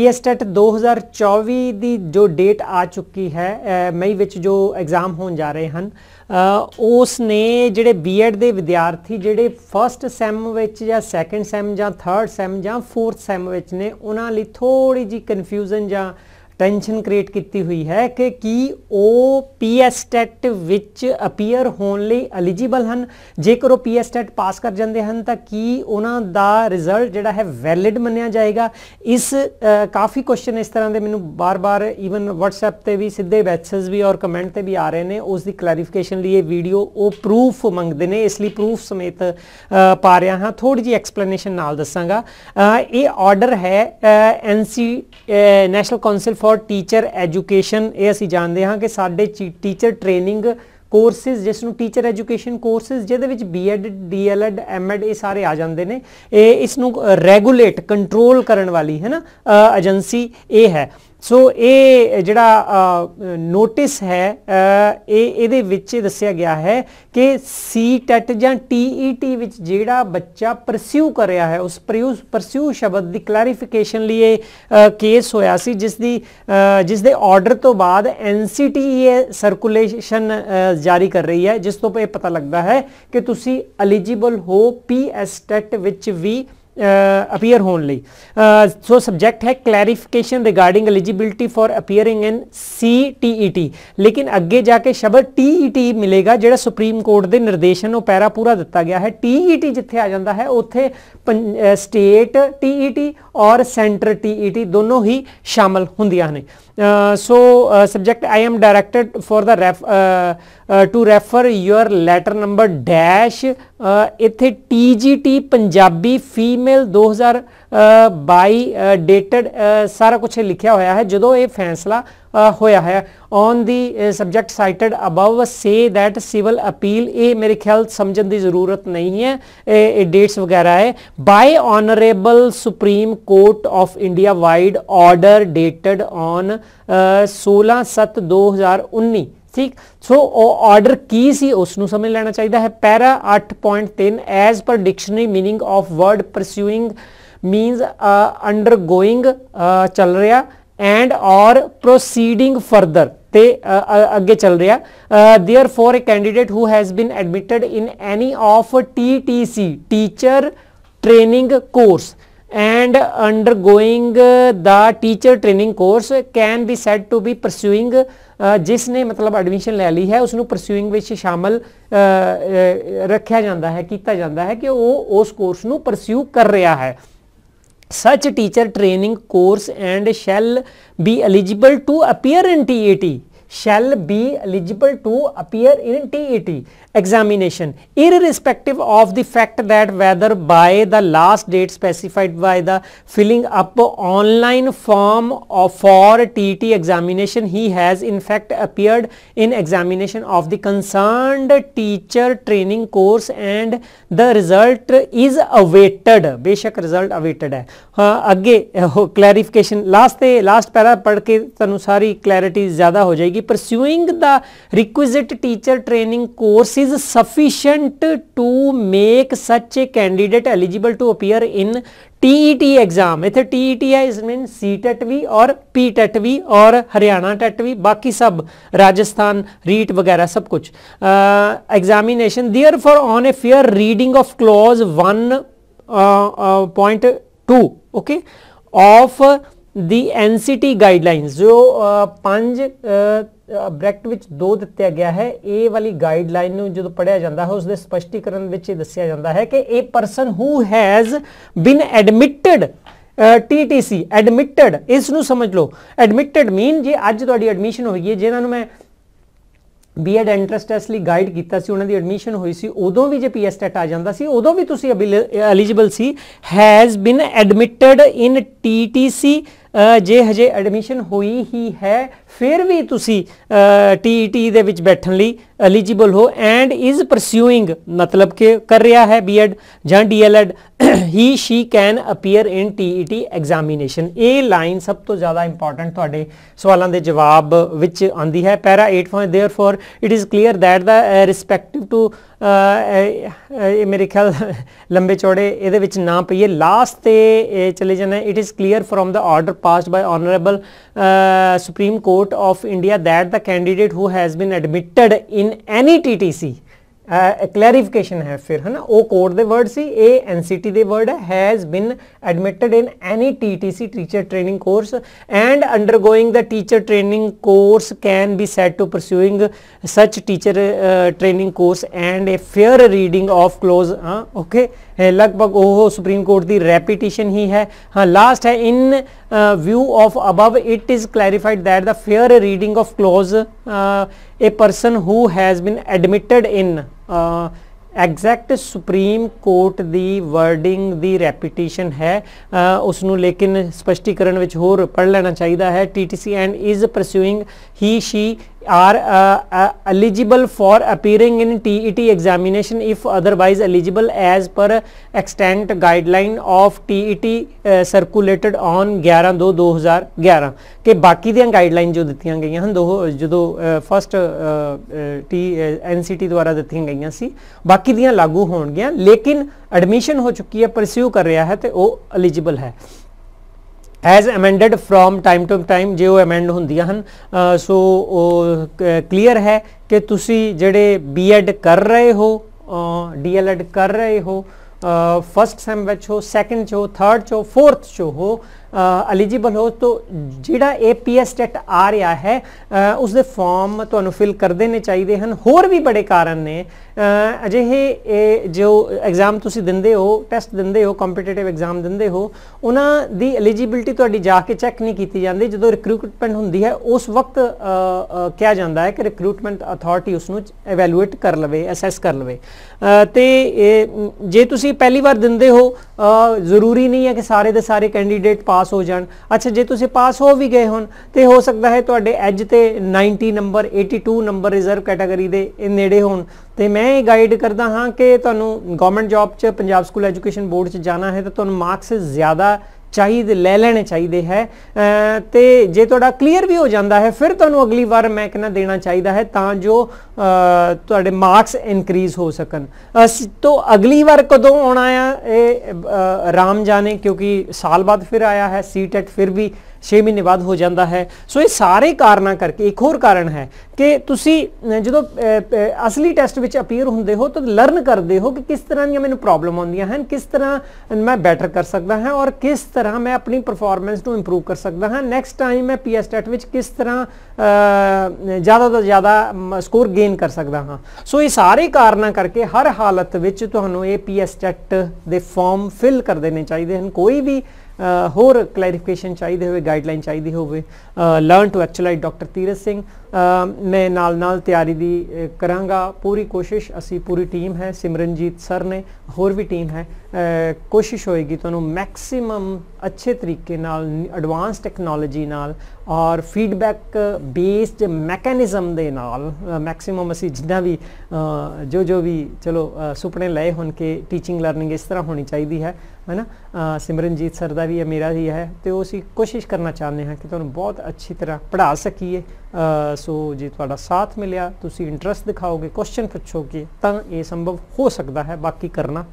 ਪੀ state 2024 ਦੀ ਜੋ date ਆ ਚੁੱਕੀ ਹੈ ਮਈ ਵਿੱਚ ਜੋ ਐਗਜ਼ਾਮ ਹੋਣ ਜਾ ਰਹੇ ਹਨ ਉਸ ਨੇ ਜਿਹੜੇ ਬੀਐਡ ਦੇ ਵਿਦਿਆਰਥੀ ਜਿਹੜੇ ਫਰਸਟ ਸੈਮ ਵਿੱਚ ਜਾਂ ਸੈਕੰਡ ਸੈਮ ਜਾਂ ਥਰਡ ਸੈਮ ਜਾਂ ਫੋਰਥ ਸੈਮ ਵਿੱਚ ਨੇ ਉਹਨਾਂ ਲਈ ਥੋੜੀ ਜੀ ਕਨਫਿਊਜ਼ਨ ਜਾਂ ਟੈਨਸ਼ਨ ਕ੍ਰੀਏਟ ਕੀਤੀ ਹੋਈ ਹੈ ਕਿ ਕੀ ਉਹ ਪੀਐਸ ਟੈਟ ਵਿੱਚ ਅਪੀਅਰ ਹੋਣ ਲਈ ਐਲੀਜੀਬਲ ਹਨ ਜੇਕਰ ਉਹ ਪੀਐਸ ਟੈਟ ਪਾਸ ਕਰ ਜਾਂਦੇ ਹਨ ਤਾਂ ਕੀ ਉਹਨਾਂ ਦਾ ਰਿਜ਼ਲਟ ਜਿਹੜਾ ਹੈ ਵੈਲਿਡ ਮੰਨਿਆ ਜਾਏਗਾ ਇਸ ਕਾਫੀ ਕੁਐਸਚਨ ਇਸ ਤਰ੍ਹਾਂ ਦੇ ਮੈਨੂੰ ਬਾਰ-ਬਾਰ ਈਵਨ WhatsApp ਤੇ ਵੀ ਸਿੱਧੇ ਮੈਸੇਜ ਵੀ ਔਰ ਕਮੈਂਟ ਤੇ ਵੀ ਆ ਰਹੇ ਨੇ ਉਸ ਦੀ ਕਲੈਰੀਫਿਕੇਸ਼ਨ ਲਈ ਇਹ ਵੀਡੀਓ ਉਹ ਪ੍ਰੂਫ ਮੰਗਦੇ ਨੇ ਇਸ ਲਈ ਪ੍ਰੂਫ ਸਮੇਤ ਪਾ ਰਿਹਾ ਹਾਂ ਥੋੜੀ ਜੀ ਐਕਸਪਲੇਨੇਸ਼ਨ ਨਾਲ ਦੱਸਾਂਗਾ ਇਹ ਆਰਡਰ ਹੈ NC national council about teacher education ਇਹ ਅਸੀਂ ਜਾਣਦੇ ਹਾਂ ਕਿ ਸਾਡੇ ਟੀਚਰ ਟ੍ਰੇਨਿੰਗ ਕੋਰਸਿਸ ਜਿਸ ਨੂੰ ਟੀਚਰ ਐਜੂਕੇਸ਼ਨ ਕੋਰਸਿਸ ਜਿਹਦੇ ਵਿੱਚ ਬੀਐਡ ਡੀਐਲਐਡ ਐਮਐਡ ਇਹ ਸਾਰੇ ਆ ਜਾਂਦੇ ਨੇ ਇਹ ਇਸ ਨੂੰ ਰੈਗੂਲੇਟ ਕੰਟਰੋਲ ਕਰਨ ਵਾਲੀ ਹੈ ਨਾ ਏਜੰਸੀ ਇਹ ਹੈ ਸੋ ਇਹ ਜਿਹੜਾ ਨੋਟਿਸ ਹੈ ਇਹ ਇਹਦੇ ਵਿੱਚ ਦੱਸਿਆ ਗਿਆ ਹੈ ਕਿ ਸੀਟੈਟ e ਜਾਂ ਟੀਈਟੀ e ਵਿੱਚ ਜਿਹੜਾ ਬੱਚਾ ਪਰਸਿਊ ਕਰ ਰਿਹਾ ਹੈ ਉਸ ਪਰਸਿਊ ਸ਼ਬਦ ਦੀ ਕਲੈਰੀਫਿਕੇਸ਼ਨ ਲਈ ਇਹ ਕੇਸ ਹੋਇਆ ਸੀ ਜਿਸ ਦੀ ਜਿਸ ਦੇ ਆਰਡਰ ਤੋਂ ਬਾਅਦ ਐਨਸੀਟੀਏ ਸਰਕੂਲੇਸ਼ਨ e ਜਾਰੀ ਕਰ ਰਹੀ ਹੈ ਜਿਸ ਤੋਂ ਇਹ ਪਤਾ ਲੱਗਦਾ ਹੈ ਕਿ ਤੁਸੀਂ ਐਲੀਜੀਬਲ ਹੋ ਪੀਐਸਟੈਟ ਟੈਟ ਵਿੱਚ ਵੀ ਅਪੀਅਰ ਹੋਣ ਲਈ ਸੋ ਸਬਜੈਕਟ ਹੈ clarification regarding eligibility for appearing in CTET ਲੇਕਿਨ ਅੱਗੇ ਜਾ ਕੇ ਸ਼ਬਦ ਟੀਈਟੀ e ਮਿਲੇਗਾ ਜਿਹੜਾ ਸੁਪਰੀਮ ਕੋਰਟ ਦੇ ਨਿਰਦੇਸ਼ਨ ਨੂੰ ਪੈਰਾ ਪੂਰਾ ਦਿੱਤਾ ਗਿਆ ਹੈ ਟੀਈਟੀ e ਜਿੱਥੇ ਆ ਜਾਂਦਾ ਹੈ ਉੱਥੇ ਸਟੇਟ ਟੀਈਟੀ e ਔਰ ਸੈਂਟਰ ਟੀਈਟੀ ਦੋਨੋਂ ਹੀ ਸ਼ਾਮਲ ਹੁੰਦੀਆਂ ਨੇ Uh, so uh, subject I am directed for the ref uh, uh to refer your letter number dash uh, ਇੱਥੇ TGT Punjabi female 2000 by dated ਸਾਰਾ ਕੁਝ ਲਿਖਿਆ ਹੋਇਆ ਹੈ ਜਦੋਂ ਇਹ ਫੈਸਲਾ ਹੋਇਆ ਹੈ on the subject cited above say that civil appeal ਇਹ ਮੇਰੇ ਖਿਆਲ ਸਮਝਣ ਦੀ ਜ਼ਰੂਰਤ ਨਹੀਂ ਹੈ ਇਹ ਡੇਟਸ ਵਗੈਰਾ ਹੈ by honourable Supreme Court of India vide order dated on 16 7 2019 ਠੀਕ ਸੋ ਉਹ ਆਰਡਰ ਕੀ ਸੀ ਉਸ ਨੂੰ ਸਮਝ ਲੈਣਾ ਚਾਹੀਦਾ ਹੈ para 8.3 as per dictionary meaning of word pursuing means uh, undergoing uh, ਚੱਲ ਰਿਹਾ ਐਂਡ ਔਰ ਪ੍ਰੋਸੀਡਿੰਗ ਫਰਦਰ ਤੇ ਅੱਗੇ ਚੱਲ ਰਿਹਾ therefore a candidate who has been admitted in any of TTC teacher training course and undergoing uh, the teacher training course can be said to be pursuing ਜਿਸ ਨੇ ਮਤਲਬ ਐਡਮਿਸ਼ਨ ਲੈ ਲਈ ਹੈ ਉਸ ਨੂੰ ਪਰਸੂਇੰਗ ਵਿੱਚ ਸ਼ਾਮਲ ਰੱਖਿਆ ਜਾਂਦਾ ਹੈ ਕੀਤਾ ਜਾਂਦਾ ਹੈ ਕਿ ਉਹ ਉਸ ਕੋਰਸ ਨੂੰ ਪਰਸੂ ਕਰ ਰਿਹਾ ਹੈ such teacher training course and shall be eligible to appear in TAT. shall be eligible to appear in TET examination irrespective of the fact that whether by the last date specified by the filling up online form or for TET examination he has in fact appeared in examination of the concerned teacher training course and the result is awaited बेशक result awaited है हाँ आगे clarification last last para पढ़ के सारी clarity ज़्यादा हो जाएगी pursuing the requisite teacher training course is sufficient to make such a candidate eligible to appear in TET exam इथे TET है इसमें सी टेट भी और पी टेट भी TET हरियाणा टेट भी बाकी सब राजस्थान रीट वगैरह सब कुछ examination therefore on a fair reading of clause ਦੀ ਐਨਸੀਟੀ ਗਾਈਡਲਾਈਨਸ ਜੋ ਪੰਜ ਬ੍ਰੈਕਟ ਵਿੱਚ ਦੋ ਦਿੱਤਿਆ ਗਿਆ ਹੈ ਇਹ ਵਾਲੀ ਗਾਈਡਲਾਈਨ ਨੂੰ ਜਦੋਂ ਪੜਿਆ ਜਾਂਦਾ ਹੈ ਉਸ ਦੇ ਸਪਸ਼ਟੀਕਰਨ ਵਿੱਚ ਇਹ ਦੱਸਿਆ ਜਾਂਦਾ ਹੈ ਕਿ ਇਹ person who has been admitted TTC admitted ਇਸ ਨੂੰ ਸਮਝ ਲਓ ਐਡਮਿਟਡ ਮੀਨ ਜੇ ਅੱਜ ਤੁਹਾਡੀ ਐਡਮਿਸ਼ਨ ਹੋਈ ਹੈ ਜਿਨ੍ਹਾਂ ਨੂੰ ਮੈਂ ਬੀਐਡ ਐਂਟਰੈਂਸ ਟੈਸਟ ਲਈ ਗਾਈਡ ਕੀਤਾ ਸੀ ਉਹਨਾਂ ਦੀ ਐਡਮਿਸ਼ਨ ਹੋਈ ਸੀ ਉਦੋਂ ਵੀ ਜੇ ਪੀਐਸ ਟੈਟ ਆ ਜਾਂਦਾ ਸੀ ਉਦੋਂ ਵੀ ਤੁਸੀਂ ਐਲੀਜੀਬਲ ਸੀ has been admitted in TTC ਜੇ ਹਜੇ ਐਡਮਿਸ਼ਨ ਹੋਈ ਹੀ ਹੈ ਫਿਰ ਵੀ ਤੁਸੀਂ ਟੀਟੀ e ਦੇ ਵਿੱਚ ਬੈਠਣ ਲਈ ਐਲੀਜੀਬਲ ਹੋ ਐਂਡ ਇਜ਼ ਪਰਸੂਇੰਗ ਮਤਲਬ ਕਿ ਕਰ ਰਿਹਾ ਹੈ ਬੀਐਡ ਜਾਂ DElEd he she can appear in TET examination ਇਹ ਲਾਈਨ ਸਭ ਤੋਂ ਜ਼ਿਆਦਾ ਇੰਪੋਰਟੈਂਟ ਤੁਹਾਡੇ ਸਵਾਲਾਂ ਦੇ ਜਵਾਬ ਵਿੱਚ ਆਉਂਦੀ ਹੈ para 8.4 therefore it is clear that the respective to ਇਹ ਮੇਰੇ ਖਿਆਲ ਲੰਬੇ ਚੌੜੇ ਇਹਦੇ ਵਿੱਚ ਨਾ ਪਈਏ ਲਾਸਟ ਤੇ ਚਲੇ ਜਾਣਾ it is clear from the order passed by Honorable uh, Supreme Court of India that the candidate who has been admitted in any TTC clarification ਹੈ ਫਿਰ ਹਨਾ ਉਹ ਕੋਡ ਦੇ ਵਰਡ ਸੀ ਇਹ ਐਨਸੀਟੀ ਦੇ ਵਰਡ ਹੈ has been admitted in any TTC teacher training course and undergoing the teacher training course can be set to pursuing such teacher training course and a fair reading of clause ਹਾਂ okay ਲਗਭਗ ਉਹ Supreme Court ਦੀ repetition ਹੀ ਹੈ ਹਾਂ last ਹੈ in view of above it is clarified that the fair reading of clause a person who has been admitted in exact Supreme Court the wording ਦੀ repetition ਹੈ ਉਸ ਨੂੰ ਲੇਕਿਨ ਸਪਸ਼ਟੀਕਰਨ ਵਿੱਚ ਹੋਰ ਪੜ ਲੈਣਾ ਚਾਹੀਦਾ ਹੈ TTC and is pursuing he she are uh, uh, eligible for appearing in TET examination if otherwise eligible as per extant guideline of TET uh, circulated on 11/2/2011 ke baki diyan guideline jo dittiyan gaiyan han jado first T NCT dwara dittiyan gaiyan si baki diyan lagu hon gaiyan lekin admission ho chuki hai pursue kar reya hai te oh eligible hai as amended from time to time ਜੇ ਉਹ amend ਹੁੰਦੀਆਂ ਹਨ ਸੋ ਉਹ clear ਹੈ ਕਿ ਤੁਸੀਂ ਜਿਹੜੇ BEd ਕਰ ਰਹੇ ਹੋ ਡੀਐਲਐਡ ਕਰ ਰਹੇ ਹੋ ਫਰਸਟ ਸੈਮ ਵਿੱਚ ਹੋ ਸੈਕੰਡ ਚ ਹੋ ਥਰਡ ਚ ਹੋ ਫੋਰਥ ਚ ਹੋ ਐਲੀਜੀਬਲ ਹੋ ਤਾਂ ਜਿਹੜਾ ਏਪੀਐਸ ਟੈਟ e ਆ ਰਿਹਾ ਹੈ ਉਸ ਦੇ ਫਾਰਮ ਤੁਹਾਨੂੰ ਫਿਲ ਕਰਦੇ ਨੇ ਚਾਹੀਦੇ ਹਨ ਹੋਰ ਵੀ ਬੜੇ ਕਾਰਨ ਨੇ ਅਜਿਹੇ ਜੋ ਐਗਜ਼ਾਮ ਤੁਸੀਂ ਦਿੰਦੇ ਹੋ ਟੈਸਟ ਦਿੰਦੇ ਹੋ ਕੰਪੀਟੀਟਿਵ ਐਗਜ਼ਾਮ ਦਿੰਦੇ ਹੋ ਉਹਨਾਂ ਦੀ ਐਲੀਜੀਬਿਲਟੀ ਤੁਹਾਡੀ ਜਾ ਕੇ ਚੈੱਕ ਨਹੀਂ ਕੀਤੀ ਜਾਂਦੀ ਜਦੋਂ ਰਿਕਰੂਟਮੈਂਟ ਹੁੰਦੀ ਹੈ ਉਸ ਵਕਤ ਕਿਹਾ ਜਾਂਦਾ ਹੈ ਕਿ ਰਿਕਰੂਟਮੈਂਟ ਅਥਾਰਟੀ ਉਸ ਨੂੰ ਇਵੈਲੂਏਟ ਕਰ ਲਵੇ ਅਸੈਸ ਕਰ ਲਵੇ ਤੇ ਜੇ ਤੁਸੀਂ ਪਹਿਲੀ ਵਾਰ ਦਿੰਦੇ ਹੋ ਜ਼ਰੂਰੀ ਨਹੀਂ ਹੈ ਕਿ ਸਾਰੇ ਦੇ ਸਾਰੇ ਕੈਂਡੀਡੇਟ ਪਾਸ ਹੋ ਜਾਣ ਅੱਛਾ ਜੇ ਤੁਸੀਂ ਪਾਸ ਹੋ ਵੀ ਗਏ ਹੋਣ ਤੇ ਹੋ ਸਕਦਾ ਹੈ ਤੁਹਾਡੇ ਐਜ ਤੇ 90 ਨੰਬਰ 82 ਨੰਬਰ ਰਿਜ਼ਰਵ ਕੈਟਾਗਰੀ ਦੇ ਨੇੜੇ ਹੋਣ ਤੇ ਮੈਂ ਇਹ ਗਾਈਡ ਕਰਦਾ ਹਾਂ ਕਿ ਤੁਹਾਨੂੰ ਗਵਰਨਮੈਂਟ ਜੌਬ 'ਚ ਪੰਜਾਬ ਸਕੂਲ ਐਜੂਕੇਸ਼ਨ ਬੋਰਡ 'ਚ ਜਾਣਾ ਹੈ ਤਾਂ ਤੁਹਾਨੂੰ ਮਾਰਕਸ ਜ਼ਿਆਦਾ ਚਾਹੀਦੇ ਲੈ ਲੈਣੇ ਚਾਹੀਦੇ ਹੈ ਤੇ ਜੇ ਤੁਹਾਡਾ ਕਲੀਅਰ ਵੀ ਹੋ ਜਾਂਦਾ ਹੈ ਫਿਰ ਤੁਹਾਨੂੰ ਅਗਲੀ ਵਾਰ ਮੈਂ ਕਹਿੰਦਾ ਦੇਣਾ ਚਾਹੀਦਾ ਹੈ ਤਾਂ ਜੋ ਤੁਹਾਡੇ ਮਾਰਕਸ ਇਨਕਰੀਜ਼ ਹੋ ਸਕਣ ਤੋਂ ਅਗਲੀ ਵਾਰ ਕਦੋਂ ਆਉਣਾ ਹੈ ਇਹ ਰਾਮ ਜਾਣੇ ਕਿਉਂਕਿ ਸਾਲ ਬਾਅਦ ਫਿਰ ਆਇਆ ਹੈ ਸੀਟੈਟ ਫਿਰ ਵੀ 6 ਮਹੀਨੇ ਬਾਅਦ ਹੋ ਜਾਂਦਾ ਹੈ ਸੋ ਇਹ ਸਾਰੇ ਕਾਰਨਾਂ ਕਰਕੇ ਇੱਕ ਹੋਰ ਕਾਰਨ ਹੈ ਕਿ ਤੁਸੀਂ ਜਦੋਂ ਅਸਲੀ ਟੈਸਟ ਵਿੱਚ ਅਪੀਅਰ ਹੁੰਦੇ ਹੋ ਤਾਂ ਲਰਨ ਕਰਦੇ ਹੋ ਕਿ ਕਿਸ ਤਰ੍ਹਾਂ ਦੀਆਂ ਮੈਨੂੰ ਪ੍ਰੋਬਲਮ ਆਉਂਦੀਆਂ ਹਨ ਕਿਸ ਤਰ੍ਹਾਂ ਮੈਂ ਬੈਟਰ ਕਰ ਸਕਦਾ ਹਾਂ ਔਰ ਕਿਸ ਤਰ੍ਹਾਂ ਮੈਂ ਆਪਣੀ ਪਰਫਾਰਮੈਂਸ ਨੂੰ ਇੰਪਰੂਵ ਕਰ ਸਕਦਾ ਹਾਂ ਨੈਕਸਟ ਟਾਈਮ ਮੈਂ ਪੀਐਸ ਟੈਟ ਵਿੱਚ ਕਿਸ ਤਰ੍ਹਾਂ ਜ਼ਿਆਦਾ ਤੋਂ ਜ਼ਿਆਦਾ ਸਕੋਰ ਗੇਨ ਕਰ ਸਕਦਾ ਹਾਂ ਸੋ ਇਹ ਸਾਰੇ ਕਾਰਨਾਂ ਕਰਕੇ ਹਰ ਹਾਲਤ ਵਿੱਚ ਤੁਹਾਨੂੰ ਇਹ ਪੀਐਸ ਟੈਟ ਦੇ ਫਾਰਮ ਫਿਲ ਕਰ ਦੇਣੇ ਚਾਹੀਦੇ ਹਨ ਕੋਈ ਵੀ ਹੋਰ ਕਲੈਰੀਫਿਕੇਸ਼ਨ ਚਾਹੀਦੀ ਹੋਵੇ ਗਾਈਡਲਾਈਨ ਚਾਹੀਦੀ ਹੋਵੇ learn to actualise doctor Tirath Singh ਮੈਂ ਨਾਲ ਨਾਲ ਤਿਆਰੀ ਦੀ ਕਰਾਂਗਾ ਪੂਰੀ ਕੋਸ਼ਿਸ਼ ਅਸੀਂ ਪੂਰੀ ਟੀਮ ਹੈ ਸਿਮਰਨਜੀਤ ਸਰ ਨੇ ਹੋਰ ਵੀ ਟੀਮ ਹੈ ਕੋਸ਼ਿਸ਼ ਹੋਏਗੀ ਤੁਹਾਨੂੰ ਮੈਕਸਿਮਮ ਅੱਛੇ ਤਰੀਕੇ ਨਾਲ ਐਡਵਾਂਸ ਟੈਕਨੋਲੋਜੀ ਨਾਲ ਔਰ ਫੀਡਬੈਕ ਬੇਸਡ ਮੈਕੈਨਿਜ਼ਮ ਦੇ ਨਾਲ ਮੈਕਸਿਮਮ ਅਸੀਂ ਜਿੰਨਾ ਵੀ ਜੋ ਜੋ ਵੀ ਚਲੋ ਸੁਪਨੇ ਲਏ ਹੋਣ ਕਿ ਟੀਚਿੰਗ ਲਰਨਿੰਗ ਇਸ ਤਰ੍ਹਾਂ ਹੋਣੀ ਚਾਹੀਦੀ ਹੈ ਹੈਨਾ ਸਿਮਰਨਜੀਤ ਸਰ ਦਾ ਵੀ ਇਹ ਮੇਰਾ ਹੀ ਹੈ ਤੇ ਉਹ ਅਸੀਂ ਕੋਸ਼ਿਸ਼ ਕਰਨਾ ਚਾਹੁੰਦੇ ਹਾਂ ਕਿ ਤੁਹਾਨੂੰ ਬਹੁਤ ਅੱਛੀ ਤਰ੍ਹਾਂ ਪੜ੍ਹਾ ਸਕੀਏ ਸੋ ਜੇ ਤੁਹਾਡਾ ਸਾਥ ਮਿਲਿਆ ਤੁਸੀਂ ਇੰਟਰਸਟ ਦਿਖਾਓਗੇ ਕੁਐਸਚਨ ਪੁੱਛੋਗੇ ਤਾਂ ਇਹ ਸੰਭਵ ਹੋ ਸਕਦਾ ਹੈ ਬਾਕੀ ਕਰਨਾ